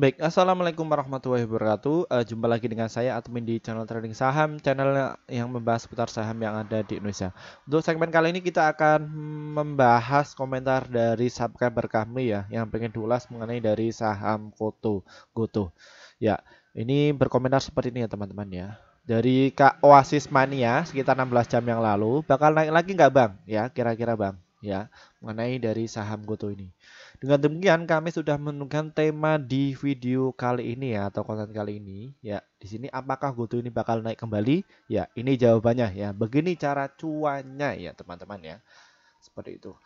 Baik, Assalamualaikum warahmatullahi wabarakatuh. Eh, jumpa lagi dengan saya admin di channel trading saham, channel yang membahas seputar saham yang ada di Indonesia. Untuk segmen kali ini kita akan membahas komentar dari subscriber kami ya, yang pengen diulas mengenai dari saham Koto, Goto. Ya, ini berkomentar seperti ini ya teman-teman ya. Dari Kak Oasis Mania sekitar 16 jam yang lalu, bakal naik lagi nggak bang? Ya, kira-kira bang. Ya, mengenai dari saham Goto ini. Dengan demikian kami sudah menemukan tema di video kali ini ya atau konten kali ini. Ya, di sini apakah GoTo ini bakal naik kembali? Ya, ini jawabannya ya. Begini cara cuannya ya teman-teman ya. Seperti itu.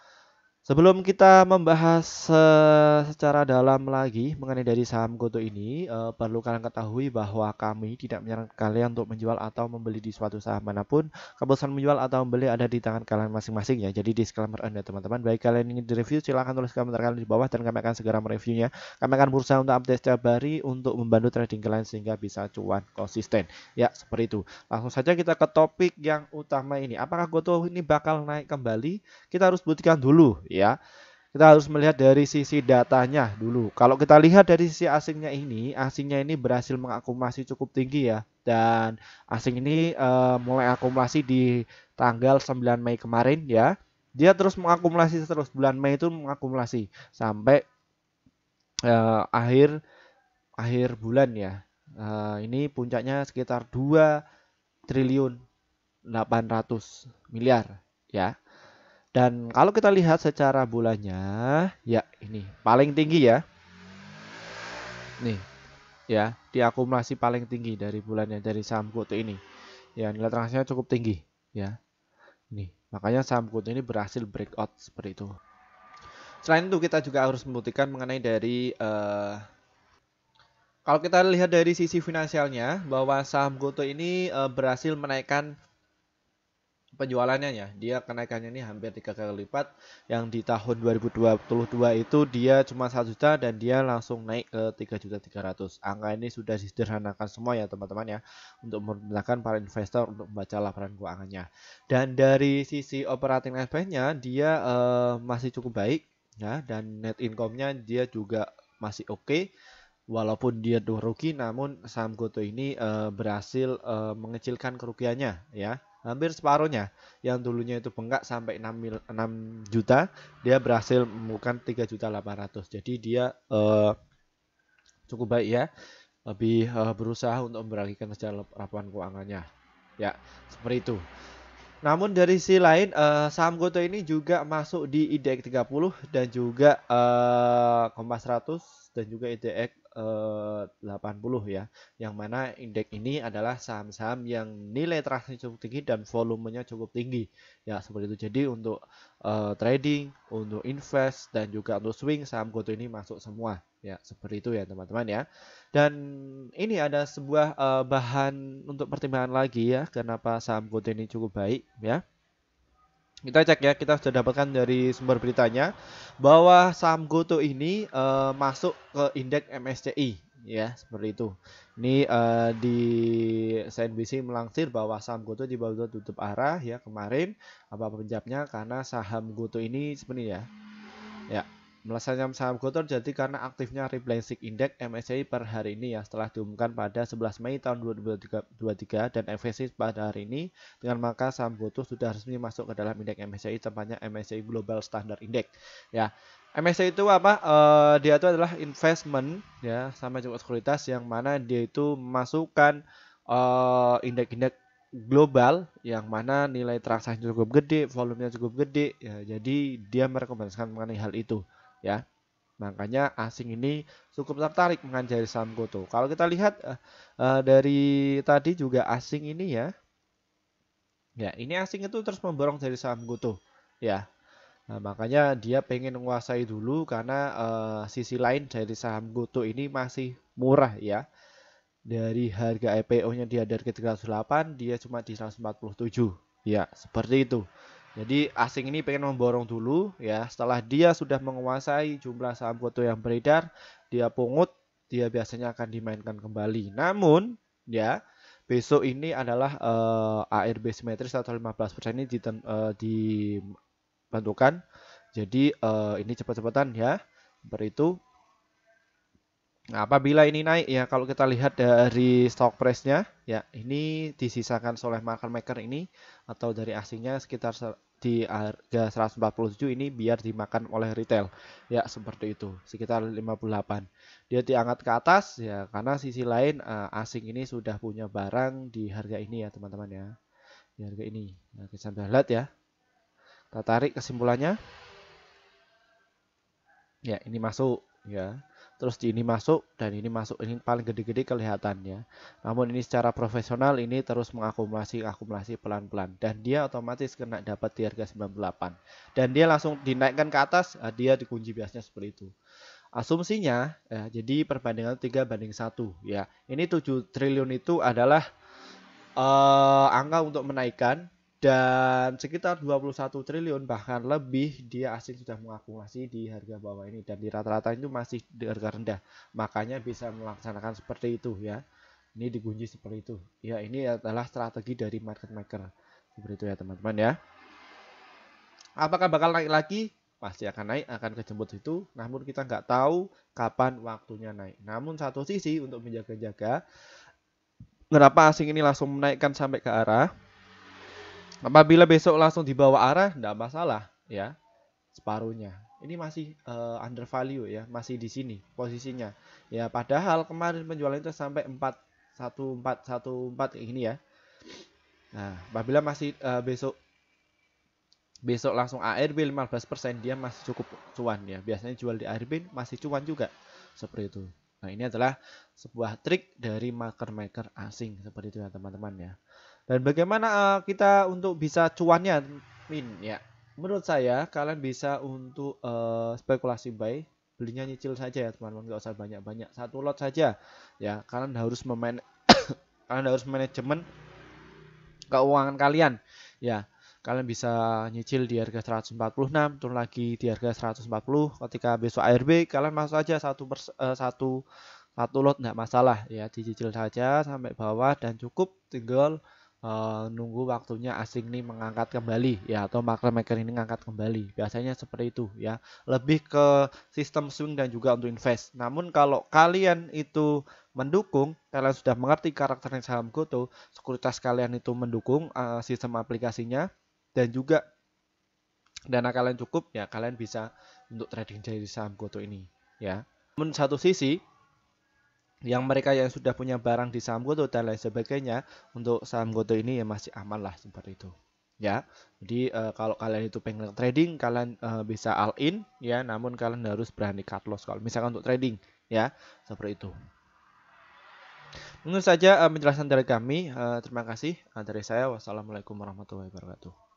Sebelum kita membahas eh, secara dalam lagi mengenai dari saham Goto ini, eh, perlu kalian ketahui bahwa kami tidak menyarankan kalian untuk menjual atau membeli di suatu saham manapun. Keputusan menjual atau membeli ada di tangan kalian masing-masing ya. Jadi disclaimer Anda teman-teman. Baik kalian ingin direview, silahkan tulis komentar kalian di bawah dan kami akan segera mereviewnya. Kami akan berusaha untuk update setiap hari untuk membantu trading kalian sehingga bisa cuan konsisten. Ya seperti itu. Langsung saja kita ke topik yang utama ini. Apakah Goto ini bakal naik kembali? Kita harus buktikan dulu ya. Kita harus melihat dari sisi datanya dulu. Kalau kita lihat dari sisi asingnya ini, asingnya ini berhasil mengakumulasi cukup tinggi ya. Dan asing ini e, mulai akumulasi di tanggal 9 Mei kemarin ya. Dia terus mengakumulasi terus bulan Mei itu mengakumulasi sampai e, akhir akhir bulan ya. Uh, ini puncaknya sekitar 2 triliun 800 miliar ya. Dan kalau kita lihat secara bulannya, ya ini paling tinggi ya. Nih, ya diakumulasi paling tinggi dari bulannya dari saham Goto ini. Ya nilai transaksinya cukup tinggi ya. Nih, makanya saham Goto ini berhasil breakout seperti itu. Selain itu kita juga harus membuktikan mengenai dari uh, kalau kita lihat dari sisi finansialnya bahwa saham Goto ini uh, berhasil menaikkan penjualannya ya. Dia kenaikannya ini hampir tiga kali lipat. Yang di tahun 2022 itu dia cuma satu juta dan dia langsung naik ke 3 juta ratus Angka ini sudah disederhanakan semua ya teman-teman ya untuk memudahkan para investor untuk membaca laporan keuangannya. Dan dari sisi operating expense-nya dia uh, masih cukup baik ya dan net income-nya dia juga masih oke. Okay walaupun dia rugi namun saham Goto ini uh, berhasil uh, mengecilkan kerugiannya ya hampir separuhnya yang dulunya itu bengkak sampai 6, 6 juta dia berhasil menemukan 3 juta 800 jadi dia uh, cukup baik ya lebih uh, berusaha untuk membagikan secara laporan keuangannya ya seperti itu namun dari sisi lain uh, saham Goto ini juga masuk di IDX 30 dan juga uh, Kompas 100 dan juga IDX 80 eh, ya. Yang mana indeks ini adalah saham-saham yang nilai transaksi cukup tinggi dan volumenya cukup tinggi. Ya, seperti itu. Jadi untuk uh, trading, untuk invest dan juga untuk swing saham GoTo ini masuk semua. Ya, seperti itu ya, teman-teman ya. Dan ini ada sebuah uh, bahan untuk pertimbangan lagi ya, kenapa saham GoTo ini cukup baik ya kita cek ya, kita sudah dapatkan dari sumber beritanya bahwa saham GoTo ini uh, masuk ke indeks MSCI ya, seperti itu. Ini uh, di CNBC melangsir bahwa saham GoTo di bawah tutup arah ya kemarin apa penyebabnya karena saham GoTo ini sebenarnya ya. Ya, Melesatnya saham Gotor jadi karena aktifnya Rebalancing Index MSCI per hari ini ya setelah diumumkan pada 11 Mei tahun 2023 dan FSI pada hari ini dengan maka saham Gotor sudah resmi masuk ke dalam indeks MSCI tempatnya MSCI Global Standard Index ya. MSCI itu apa? Uh, dia itu adalah investment ya sama juga sekuritas yang mana dia itu masukkan uh, eh, indeks-indeks global yang mana nilai transaksi cukup gede, volumenya cukup gede, ya, jadi dia merekomendasikan mengenai hal itu ya. Makanya asing ini cukup tertarik mengajari saham goto. Kalau kita lihat uh, uh, dari tadi juga asing ini ya. Ya, ini asing itu terus memborong dari saham goto, ya. Nah, makanya dia pengen menguasai dulu karena uh, sisi lain dari saham goto ini masih murah ya. Dari harga IPO-nya dia dari 308, dia cuma di 147. Ya, seperti itu. Jadi asing ini pengen memborong dulu ya. Setelah dia sudah menguasai jumlah saham foto yang beredar, dia pungut, dia biasanya akan dimainkan kembali. Namun ya besok ini adalah uh, eh, ARB simetris atau 15% ini eh, dibantu uh, Jadi uh, ini cepat-cepatan ya. Seperti itu Nah, apabila ini naik ya kalau kita lihat dari stock price-nya ya ini disisakan oleh market maker ini atau dari asingnya sekitar di harga 147 ini biar dimakan oleh retail. Ya, seperti itu. Sekitar 58. Dia diangkat ke atas ya karena sisi lain uh, asing ini sudah punya barang di harga ini ya, teman-teman ya. Di harga ini. Nah, kita sambil lihat ya. Kita tarik kesimpulannya. Ya, ini masuk ya terus di ini masuk dan ini masuk ini paling gede-gede kelihatannya namun ini secara profesional ini terus mengakumulasi akumulasi pelan-pelan dan dia otomatis kena dapat di harga 98 dan dia langsung dinaikkan ke atas eh, dia dikunci biasanya seperti itu asumsinya ya, jadi perbandingan 3 banding 1 ya ini 7 triliun itu adalah uh, angka untuk menaikkan dan sekitar 21 triliun bahkan lebih dia asing sudah mengakumulasi di harga bawah ini dan di rata-rata itu masih di harga rendah makanya bisa melaksanakan seperti itu ya ini dikunci seperti itu ya ini adalah strategi dari market maker seperti itu ya teman-teman ya apakah bakal naik lagi pasti akan naik akan kejemput itu namun kita nggak tahu kapan waktunya naik namun satu sisi untuk menjaga-jaga kenapa asing ini langsung menaikkan sampai ke arah Apabila besok langsung dibawa arah, tidak masalah ya separuhnya. Ini masih uh, under value ya, masih di sini posisinya. Ya padahal kemarin penjualan itu sampai 41414 ini ya. Nah, apabila masih uh, besok besok langsung ARB 15% dia masih cukup cuan ya. Biasanya jual di ARB masih cuan juga. Seperti itu. Nah, ini adalah sebuah trik dari maker-maker asing seperti itu ya teman-teman ya. Dan bagaimana uh, kita untuk bisa cuannya, Min? Ya, menurut saya kalian bisa untuk uh, spekulasi buy belinya nyicil saja ya teman-teman nggak usah banyak-banyak satu lot saja ya kalian harus memen kalian harus manajemen keuangan kalian ya kalian bisa nyicil di harga 146 turun lagi di harga 140 ketika besok ARB kalian masuk aja satu pers uh, satu satu lot nggak masalah ya dicicil saja sampai bawah dan cukup tinggal Eh, nunggu waktunya asing nih mengangkat kembali ya atau maker ini mengangkat kembali. Biasanya seperti itu ya. Lebih ke sistem swing dan juga untuk invest. Namun kalau kalian itu mendukung, kalian sudah mengerti yang saham goto, sekuritas kalian itu mendukung uh, sistem aplikasinya dan juga dana kalian cukup ya kalian bisa untuk trading dari saham goto ini ya. Namun satu sisi yang mereka yang sudah punya barang di saham goto dan lain sebagainya untuk saham goto ini ya masih aman lah seperti itu ya jadi e, kalau kalian itu pengen trading kalian e, bisa all in ya namun kalian harus berani cut loss kalau misalkan untuk trading ya seperti itu Menurut saja eh, penjelasan dari kami. Terima kasih dari saya. Wassalamualaikum warahmatullahi wabarakatuh.